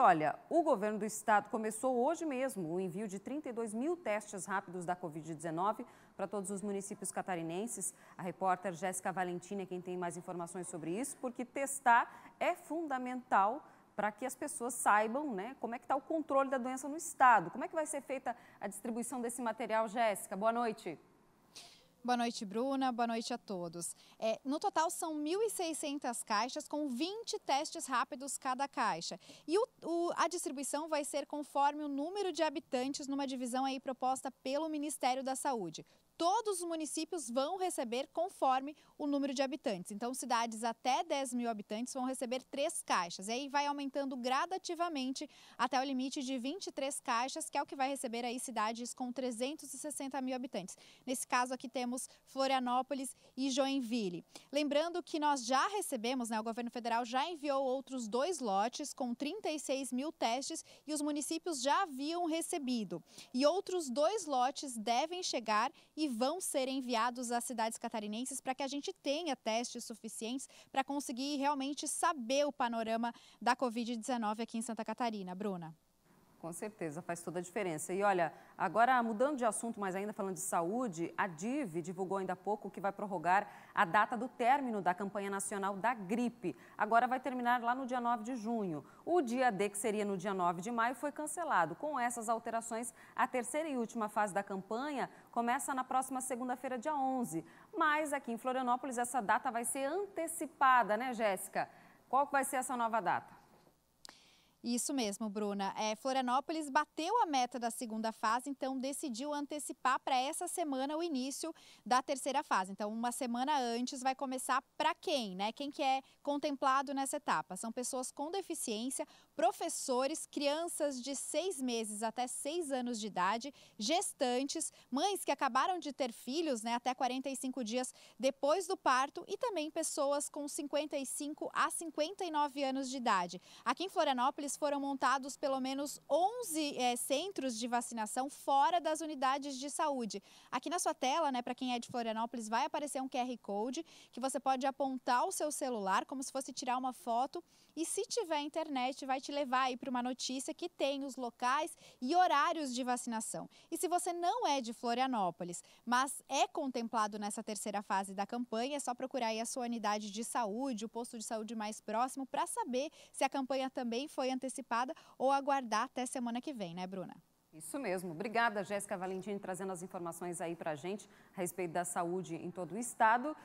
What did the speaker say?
olha, o governo do estado começou hoje mesmo o envio de 32 mil testes rápidos da Covid-19 para todos os municípios catarinenses. A repórter Jéssica Valentina é quem tem mais informações sobre isso, porque testar é fundamental para que as pessoas saibam né, como é que está o controle da doença no estado. Como é que vai ser feita a distribuição desse material, Jéssica? Boa noite. Boa noite, Bruna. Boa noite a todos. É, no total, são 1.600 caixas com 20 testes rápidos cada caixa. E o, o, a distribuição vai ser conforme o número de habitantes numa divisão aí proposta pelo Ministério da Saúde todos os municípios vão receber conforme o número de habitantes. Então, cidades até 10 mil habitantes vão receber três caixas. E aí vai aumentando gradativamente até o limite de 23 caixas, que é o que vai receber aí cidades com 360 mil habitantes. Nesse caso aqui temos Florianópolis e Joinville. Lembrando que nós já recebemos, né, o governo federal já enviou outros dois lotes com 36 mil testes e os municípios já haviam recebido. E outros dois lotes devem chegar e vão ser enviados às cidades catarinenses para que a gente tenha testes suficientes para conseguir realmente saber o panorama da Covid-19 aqui em Santa Catarina. Bruna. Com certeza, faz toda a diferença. E olha, agora mudando de assunto, mas ainda falando de saúde, a DIV divulgou ainda há pouco que vai prorrogar a data do término da campanha nacional da gripe. Agora vai terminar lá no dia 9 de junho. O dia D, que seria no dia 9 de maio, foi cancelado. Com essas alterações, a terceira e última fase da campanha começa na próxima segunda-feira, dia 11. Mas aqui em Florianópolis, essa data vai ser antecipada, né, Jéssica? Qual vai ser essa nova data? Isso mesmo, Bruna. É, Florianópolis bateu a meta da segunda fase, então decidiu antecipar para essa semana o início da terceira fase. Então, uma semana antes vai começar para quem, né? Quem que é contemplado nessa etapa? São pessoas com deficiência, professores, crianças de seis meses até seis anos de idade, gestantes, mães que acabaram de ter filhos, né? Até 45 dias depois do parto e também pessoas com 55 a 59 anos de idade. Aqui em Florianópolis Florianópolis foram montados pelo menos 11 é, centros de vacinação fora das unidades de saúde. Aqui na sua tela, né, para quem é de Florianópolis, vai aparecer um QR Code que você pode apontar o seu celular como se fosse tirar uma foto e se tiver internet vai te levar aí para uma notícia que tem os locais e horários de vacinação. E se você não é de Florianópolis, mas é contemplado nessa terceira fase da campanha, é só procurar aí a sua unidade de saúde, o posto de saúde mais próximo para saber se a campanha também foi antecipada ou aguardar até semana que vem, né, Bruna? Isso mesmo. Obrigada, Jéssica Valentim, trazendo as informações aí para a gente a respeito da saúde em todo o estado.